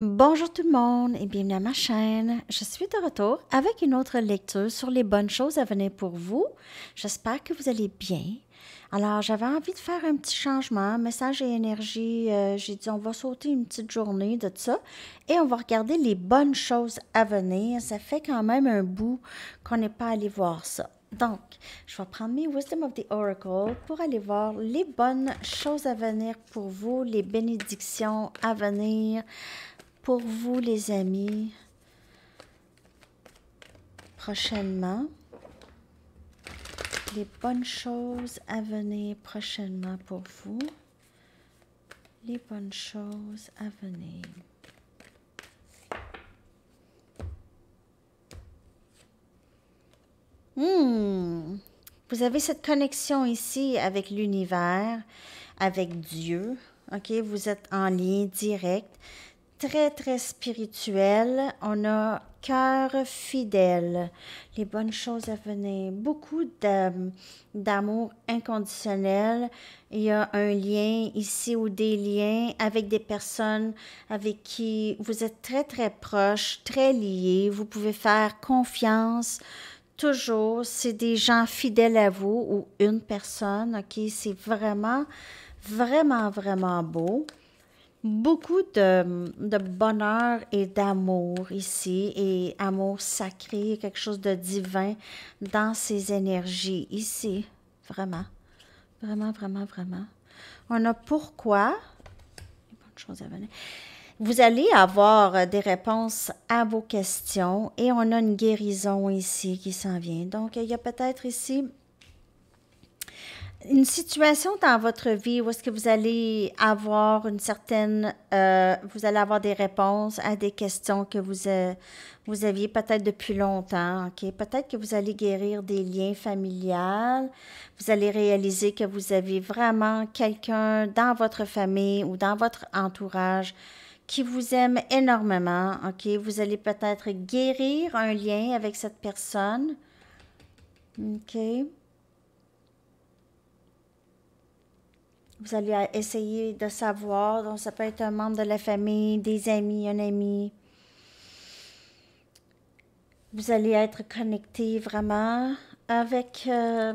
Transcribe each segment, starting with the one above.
Bonjour tout le monde et bienvenue à ma chaîne. Je suis de retour avec une autre lecture sur les bonnes choses à venir pour vous. J'espère que vous allez bien. Alors, j'avais envie de faire un petit changement, message et énergie. Euh, j'ai dit, on va sauter une petite journée de ça et on va regarder les bonnes choses à venir. Ça fait quand même un bout qu'on n'est pas allé voir ça. Donc, je vais prendre mes Wisdom of the Oracle pour aller voir les bonnes choses à venir pour vous, les bénédictions à venir pour vous, les amis, prochainement. Les bonnes choses à venir prochainement pour vous. Les bonnes choses à venir. Hmm. Vous avez cette connexion ici avec l'univers, avec Dieu. OK? Vous êtes en lien direct très, très spirituel. On a cœur fidèle, les bonnes choses à venir, beaucoup d'amour inconditionnel. Il y a un lien ici ou des liens avec des personnes avec qui vous êtes très, très proches, très liés. Vous pouvez faire confiance toujours. C'est des gens fidèles à vous ou une personne. OK? C'est vraiment, vraiment, vraiment beau beaucoup de, bonheur et d'amour ici, et amour sacré, quelque chose de divin dans ces énergies ici, vraiment, vraiment, vraiment, vraiment. On a pourquoi, choses à venir. Vous allez avoir des réponses à vos questions et on a une guérison ici qui s'en vient. Donc, il y a peut-être ici une situation dans votre vie où est-ce que vous allez avoir une certaine, euh, vous allez avoir des réponses à des questions que vous, euh, vous aviez peut-être depuis longtemps. Ok, peut-être que vous allez guérir des liens familiales. Vous allez réaliser que vous avez vraiment quelqu'un dans votre famille ou dans votre entourage qui vous aime énormément. Ok, vous allez peut-être guérir un lien avec cette personne. OK. Vous allez essayer de savoir. Donc, ça peut être un membre de la famille, des amis, un ami. Vous allez être connecté vraiment avec euh,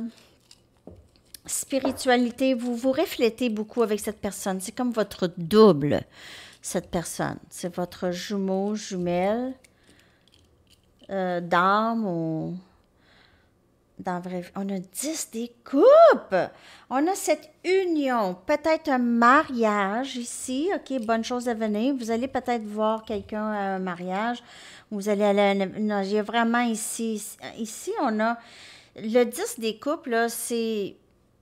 spiritualité. Vous vous reflétez beaucoup avec cette personne. C'est comme votre double, cette personne. C'est votre jumeau, jumelle, euh, d'âme ou dans la vie. On a 10 des couples. On a cette union, peut-être un mariage ici. OK, bonne chose à venir. Vous allez peut-être voir quelqu'un à un mariage. Vous allez aller à Non, j'ai vraiment ici... Ici, on a... Le 10 des couples, c'est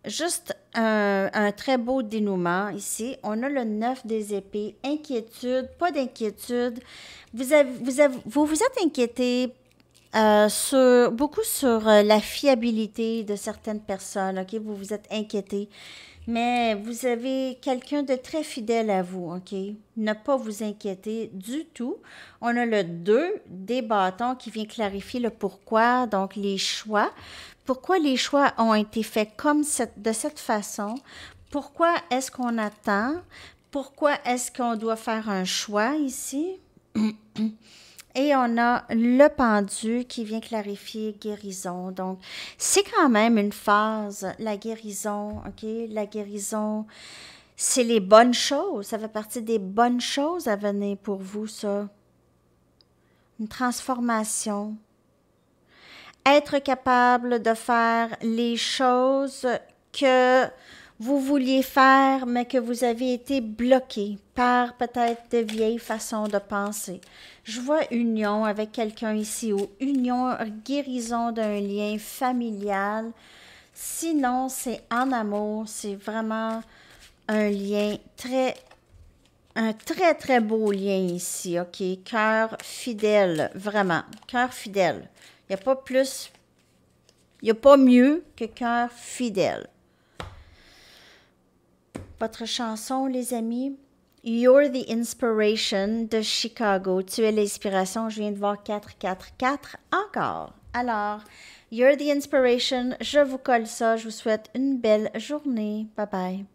juste un, très beau dénouement ici. On a le 9 des épées. Inquiétude, pas d'inquiétude. Vous vous, avez, vous, vous êtes inquiété euh, beaucoup sur euh, la fiabilité de certaines personnes. OK, vous vous êtes inquiété, mais vous avez quelqu'un de très fidèle à vous. OK, ne pas vous inquiéter du tout. On a le 2 des bâtons qui vient clarifier le pourquoi, donc les choix. Pourquoi les choix ont été faits comme cette, de cette façon? Pourquoi est-ce qu'on attend? Pourquoi est-ce qu'on doit faire un choix ici? Et on a le pendu qui vient clarifier guérison. Donc, c'est quand même une phase, la guérison, OK? La guérison, c'est les bonnes choses. Ça fait partie des bonnes choses à venir pour vous, ça. Une transformation. Être capable de faire les choses que vous vouliez faire, mais que vous avez été bloqué par peut-être de vieilles façons de penser. Je vois union avec quelqu'un ici ou union, guérison d'un lien familial. Sinon, c'est en amour, c'est vraiment un lien très, un très, très beau lien ici, OK? Cœur fidèle, vraiment, cœur fidèle. Il n'y a pas plus, il n'y a pas mieux que cœur fidèle votre chanson, les amis. You're the Inspiration de Chicago. Tu es l'inspiration. Je viens de voir 444 encore. Alors, You're the Inspiration. Je vous colle ça. Je vous souhaite une belle journée. Bye bye.